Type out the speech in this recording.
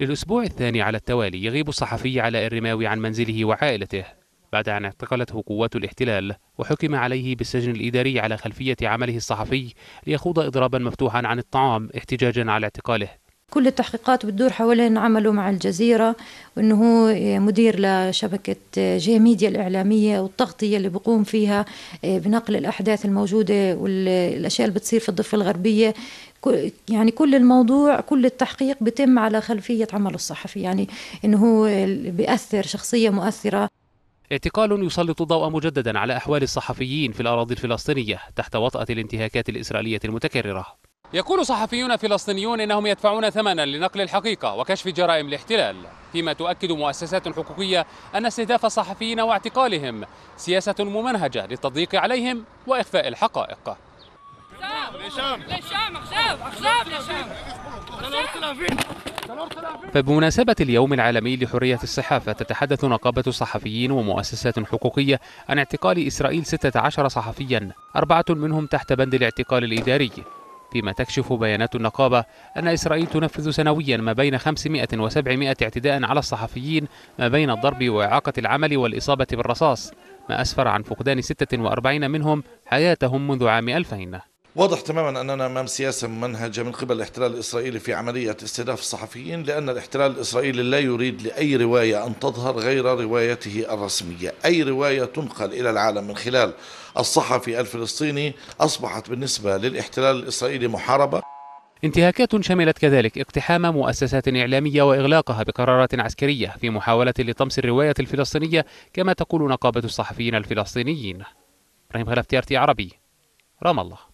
للأسبوع الثاني على التوالي يغيب الصحفي علاء الرماوي عن منزله وعائلته بعد أن اعتقلته قوات الاحتلال وحكم عليه بالسجن الإداري على خلفية عمله الصحفي ليخوض إضرابا مفتوحا عن الطعام احتجاجا على اعتقاله كل التحقيقات بتدور حوالين عمله مع الجزيرة وأنه هو مدير لشبكة جي ميديا الإعلامية والتغطية اللي بقوم فيها آه، بنقل الأحداث الموجودة والأشياء اللي بتصير في الضفة الغربية يعني كل الموضوع كل التحقيق بتم على خلفية عمله الصحفي يعني أنه هو بيأثر شخصية مؤثرة اعتقال يسلط الضوء مجددا على أحوال الصحفيين في الأراضي الفلسطينية تحت وطأة الانتهاكات الإسرائيلية المتكررة يقول صحفيون فلسطينيون انهم يدفعون ثمنا لنقل الحقيقه وكشف جرائم الاحتلال فيما تؤكد مؤسسات حقوقيه ان استهداف الصحفيين واعتقالهم سياسه ممنهجه للتضييق عليهم واخفاء الحقائق فبمناسبة اليوم العالمي لحرية الصحافة تتحدث نقابة الصحفيين ومؤسسات حقوقية عن اعتقال إسرائيل 16 صحفيا أربعة منهم تحت بند الاعتقال الإداري فيما تكشف بيانات النقابة أن إسرائيل تنفذ سنويا ما بين 500 و700 اعتداء على الصحفيين ما بين الضرب وإعاقة العمل والإصابة بالرصاص ما أسفر عن فقدان 46 منهم حياتهم منذ عام 2000 واضح تماما أننا أمام سياسة ممنهجة من قبل الاحتلال الإسرائيلي في عملية استهداف الصحفيين لأن الاحتلال الإسرائيلي لا يريد لأي رواية أن تظهر غير روايته الرسمية أي رواية تنقل إلى العالم من خلال الصحفي الفلسطيني أصبحت بالنسبة للاحتلال الإسرائيلي محاربة انتهاكات شملت كذلك اقتحام مؤسسات إعلامية وإغلاقها بقرارات عسكرية في محاولة لطمس الرواية الفلسطينية كما تقول نقابة الصحفيين الفلسطينيين إبراهيم تي عربي رام الله